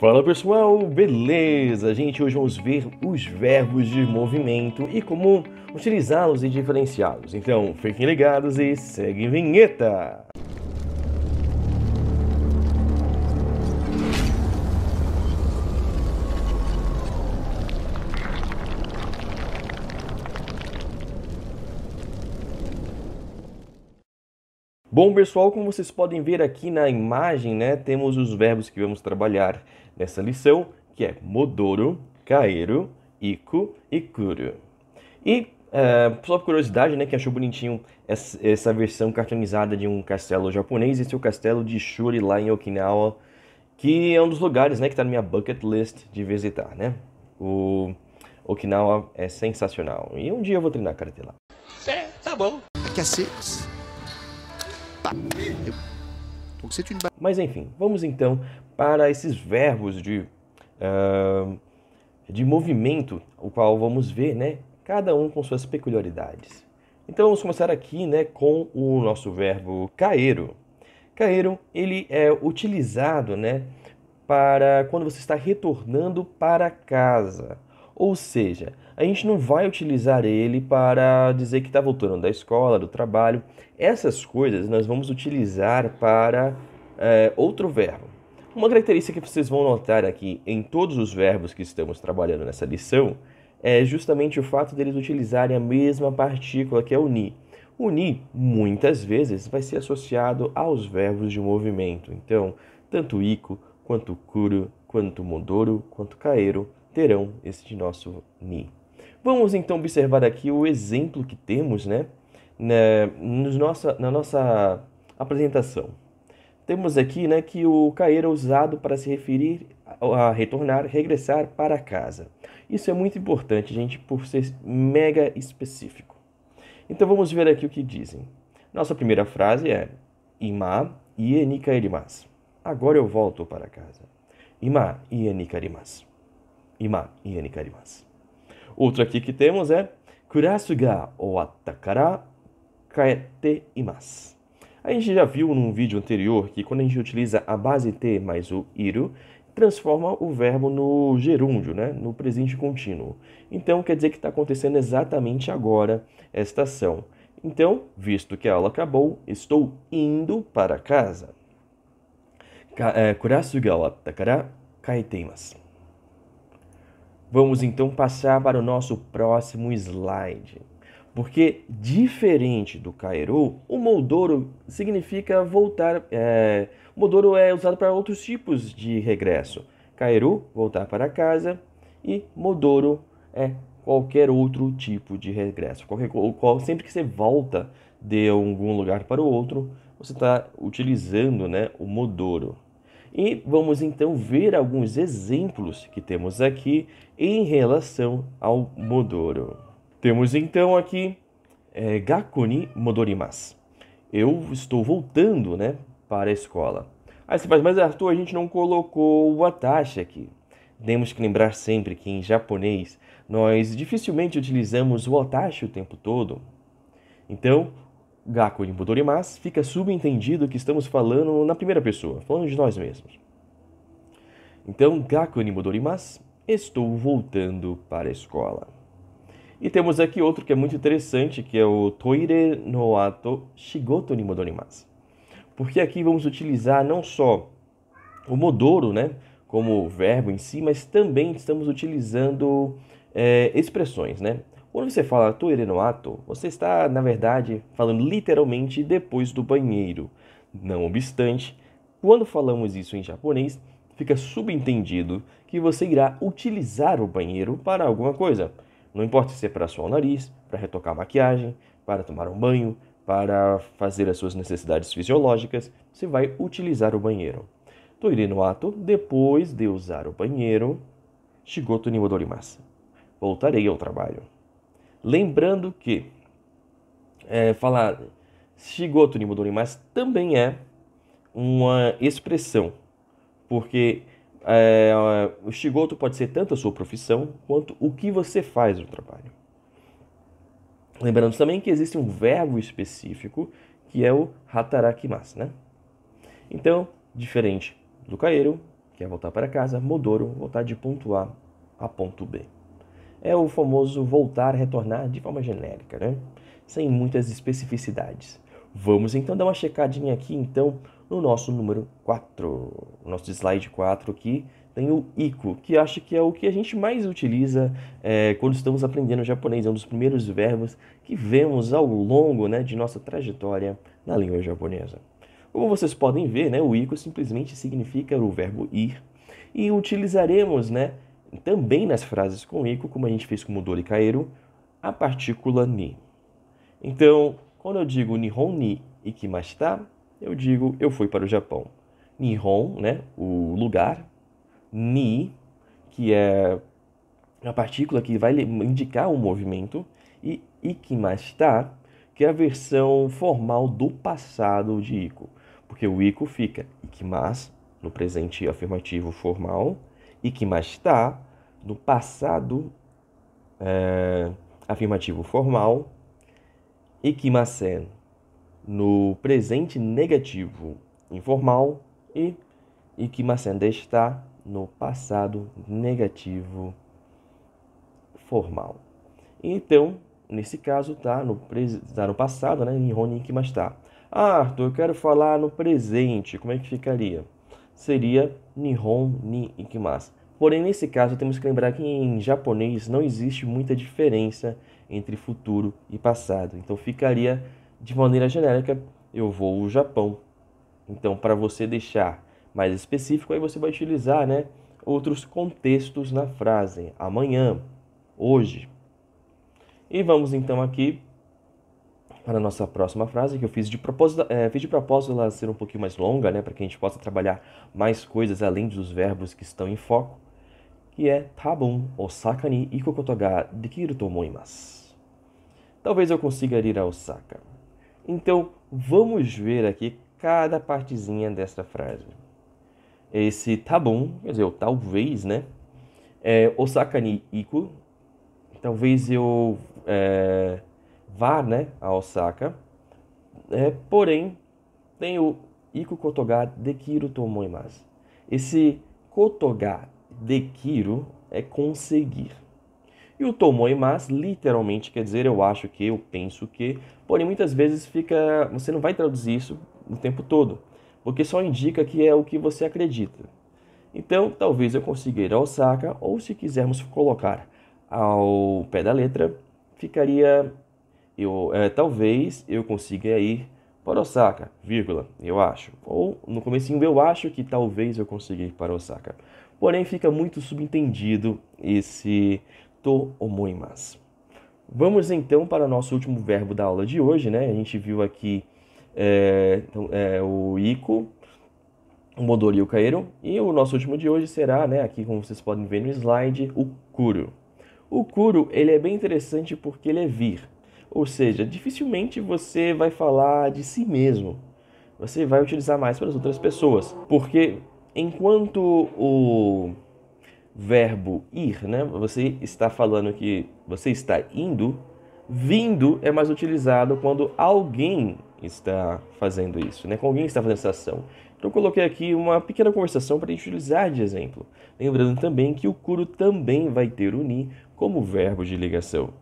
Fala pessoal, beleza? Gente, hoje vamos ver os verbos de movimento e como utilizá-los e diferenciá-los. Então, fiquem ligados e seguem vinheta! Bom, pessoal, como vocês podem ver aqui na imagem, né, temos os verbos que vamos trabalhar nessa lição, que é modoro, caeru, iku e kuru. E Uh, só por curiosidade, né, que achou bonitinho essa, essa, versão cartunizada de um castelo japonês, esse é o castelo de Shuri lá em Okinawa, que é um dos lugares, né, que está na minha bucket list de visitar, né? O Okinawa é sensacional. E um dia eu vou treinar karate lá. É, tá bom. Cacetes. Mas enfim, vamos então para esses verbos de, uh, de movimento, o qual vamos ver, né? Cada um com suas peculiaridades. Então vamos começar aqui, né, com o nosso verbo caero. Caero, ele é utilizado, né, para quando você está retornando para casa. Ou seja, a gente não vai utilizar ele para dizer que está voltando da escola, do trabalho. Essas coisas nós vamos utilizar para é, outro verbo. Uma característica que vocês vão notar aqui em todos os verbos que estamos trabalhando nessa lição é justamente o fato deles utilizarem a mesma partícula que é o ni. O ni muitas vezes vai ser associado aos verbos de movimento. Então, tanto ico, quanto curo, quanto modoro, quanto caero terão este nosso ni. Vamos então observar aqui o exemplo que temos né, na, né, nos nossa, na nossa apresentação. Temos aqui né, que o cair é usado para se referir a retornar, regressar para casa. Isso é muito importante, gente, por ser mega específico. Então vamos ver aqui o que dizem. Nossa primeira frase é Ima ieni kaerimasu. Agora eu volto para casa. Ima ieni kaerimasu. Ima ieni kaerimasu. Outro aqui que temos é Kurasuga o kaete A gente já viu num vídeo anterior que quando a gente utiliza a base T mais o iru, transforma o verbo no gerúndio, né? no presente contínuo. Então quer dizer que está acontecendo exatamente agora esta ação. Então, visto que a aula acabou, estou indo para casa. Eh, Kurasuga o atacará kaete Vamos então passar para o nosso próximo slide. Porque, diferente do Cairo, o Moldoro significa voltar. É, o Moldoro é usado para outros tipos de regresso. Cairo, voltar para casa, e Moldoro é qualquer outro tipo de regresso. Qualquer, qual, sempre que você volta de algum lugar para o outro, você está utilizando né, o Modoro. E vamos então ver alguns exemplos que temos aqui em relação ao Modoro. Temos então aqui é, Gakuni Modorimas. Eu estou voltando né, para a escola. Aí você faz, mas Arthur, a gente não colocou o Atashi aqui. Temos que lembrar sempre que em japonês nós dificilmente utilizamos o Atashi o tempo todo. Então, Gaku Impudorimas, fica subentendido que estamos falando na primeira pessoa, falando de nós mesmos. Então, Gaku Impudorimas, estou voltando para a escola. E temos aqui outro que é muito interessante, que é o Toire no ato shigoto ni modorimasu. Porque aqui vamos utilizar não só o modoro, né, como verbo em si, mas também estamos utilizando é, expressões, né? Quando você fala tu no ato, você está, na verdade, falando literalmente depois do banheiro. Não obstante, quando falamos isso em japonês, fica subentendido que você irá utilizar o banheiro para alguma coisa. Não importa se é para suar o nariz, para retocar a maquiagem, para tomar um banho, para fazer as suas necessidades fisiológicas, você vai utilizar o banheiro. Toire no ato, depois de usar o banheiro, shigoto ni modorimasu. Voltarei ao trabalho. Lembrando que é, falar xigoto ni modori, mas também é uma expressão, porque é, o shigoto pode ser tanto a sua profissão quanto o que você faz no trabalho. Lembrando também que existe um verbo específico que é o hatarakimasu, né? Então, diferente do caíro que é voltar para casa, modoro, voltar de ponto A a ponto B é o famoso voltar, retornar de forma genérica, né? sem muitas especificidades. Vamos então dar uma checadinha aqui então no nosso número 4, nosso slide 4 aqui, tem o iku, que acho que é o que a gente mais utiliza é, quando estamos aprendendo japonês, é um dos primeiros verbos que vemos ao longo né, de nossa trajetória na língua japonesa. Como vocês podem ver, né, o iku simplesmente significa o verbo ir, e utilizaremos né, também nas frases com ico, como a gente fez com o Dori Cairo, a partícula ni. Então, quando eu digo Nihon ni ikimashita, eu digo eu fui para o Japão. Nihon, né, o lugar, ni, que é a partícula que vai indicar o movimento, e ikimashita, que é a versão formal do passado de ico. porque o ico fica ikimas no presente afirmativo formal, e que mais está no passado é, afirmativo formal e que macen é no presente negativo informal e e que macende é está no passado negativo formal. Então, nesse caso, está no, tá no passado, né? Em Ronin que mais está. Ah, Arthur, eu quero falar no presente. Como é que ficaria? seria Nihon ni ikimasu. Porém, nesse caso, temos que lembrar que em japonês não existe muita diferença entre futuro e passado. Então, ficaria de maneira genérica: eu vou ao Japão. Então, para você deixar mais específico, aí você vai utilizar né, outros contextos na frase: amanhã, hoje. E vamos então aqui para a nossa próxima frase, que eu fiz de propósito, é, fiz de propósito ela ser um pouquinho mais longa, né, para que a gente possa trabalhar mais coisas além dos verbos que estão em foco, que é Tabun Osaka ni ikokoto dekiru to Talvez eu consiga ir a Osaka. Então, vamos ver aqui cada partezinha dessa frase. Esse Tabun, quer dizer, talvez, né, é Osaka ni iku, talvez eu... É, vá né, a Osaka. É, porém, tem o Iku Kotoga Dekiro Tomoimasu. Esse Kotoga Dekiro é conseguir. E o Tomoimasu literalmente quer dizer eu acho que, eu penso que. Porém, muitas vezes fica. Você não vai traduzir isso o tempo todo, porque só indica que é o que você acredita. Então, talvez eu consiga ir a Osaka, ou se quisermos colocar ao pé da letra, ficaria eu, é, talvez eu consiga ir para Osaka, vírgula, eu acho. Ou no comecinho eu acho que talvez eu consiga ir para Osaka. Porém, fica muito subentendido esse to omoimasu. Vamos então para o nosso último verbo da aula de hoje, né? A gente viu aqui é, então, é, o Iko, o Modori e o Cairo. E o nosso último de hoje será, né, aqui como vocês podem ver no slide, o Kuro. O Kuro, ele é bem interessante porque ele é vir. Ou seja, dificilmente você vai falar de si mesmo. Você vai utilizar mais para as outras pessoas. Porque enquanto o verbo ir, né? Você está falando que você está indo, vindo é mais utilizado quando alguém está fazendo isso, né? Quando alguém está fazendo essa ação. Então eu coloquei aqui uma pequena conversação para utilizar de exemplo. Lembrando também que o curo também vai ter o ni como verbo de ligação.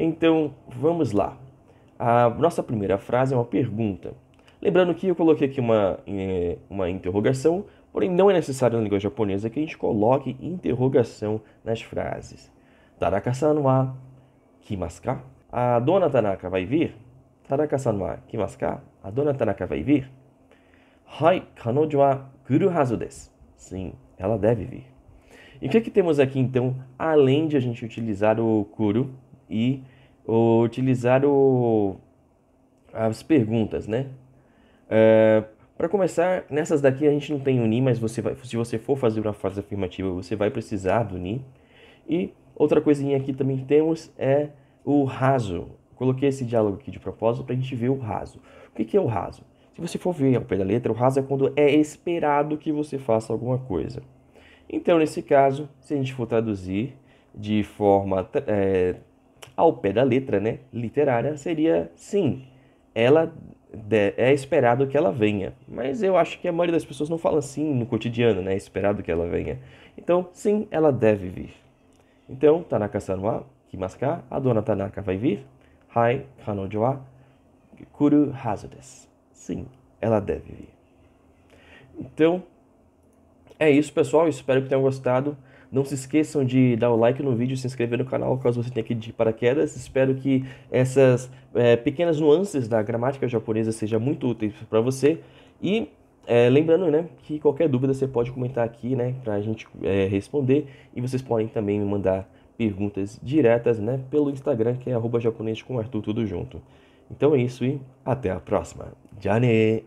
Então, vamos lá. A nossa primeira frase é uma pergunta. Lembrando que eu coloquei aqui uma, é, uma interrogação, porém não é necessário na língua japonesa que a gente coloque interrogação nas frases. Tarakasan wa kimasu A dona Tanaka vai vir? Tarakasan wa kimasu A dona Tanaka vai vir? Hai, kanojo wa kuru hazu desu. Sim, ela deve vir. E o que, é que temos aqui então, além de a gente utilizar o kuru e utilizar o, as perguntas, né? É, eh, para começar, nessas daqui a gente não tem o NI, mas você vai, se você for fazer uma frase afirmativa, você vai precisar do NI. E outra coisinha aqui também temos é o raso. Coloquei esse diálogo aqui de propósito para a gente ver o raso. O que, que é o raso? Se você for ver ao pé da letra, o raso é quando é esperado que você faça alguma coisa. Então, nesse caso, se a gente for traduzir de forma é, ao pé da letra né, literária, seria sim, ela é esperado que ela venha. Mas eu acho que a maioria das pessoas não fala assim no cotidiano, né? É esperado que ela venha. Então, sim, ela deve vir. Então, Tanaka Sanwa, Kimasuka, a dona Tanaka vai vir. Hai, Kanojo Kuru Hazudes. Sim, ela deve vir. Então, é isso, pessoal. Espero que tenham gostado. Não se esqueçam de dar o like no vídeo, se inscrever no canal caso você tenha aqui de paraquedas. Espero que essas é, pequenas nuances da gramática japonesa sejam muito úteis para você. E é, lembrando né, que qualquer dúvida você pode comentar aqui né, para a gente é, responder. E vocês podem também me mandar perguntas diretas né, pelo Instagram, que é japonês com Arthur, tudo junto. Então é isso e até a próxima. Já ne!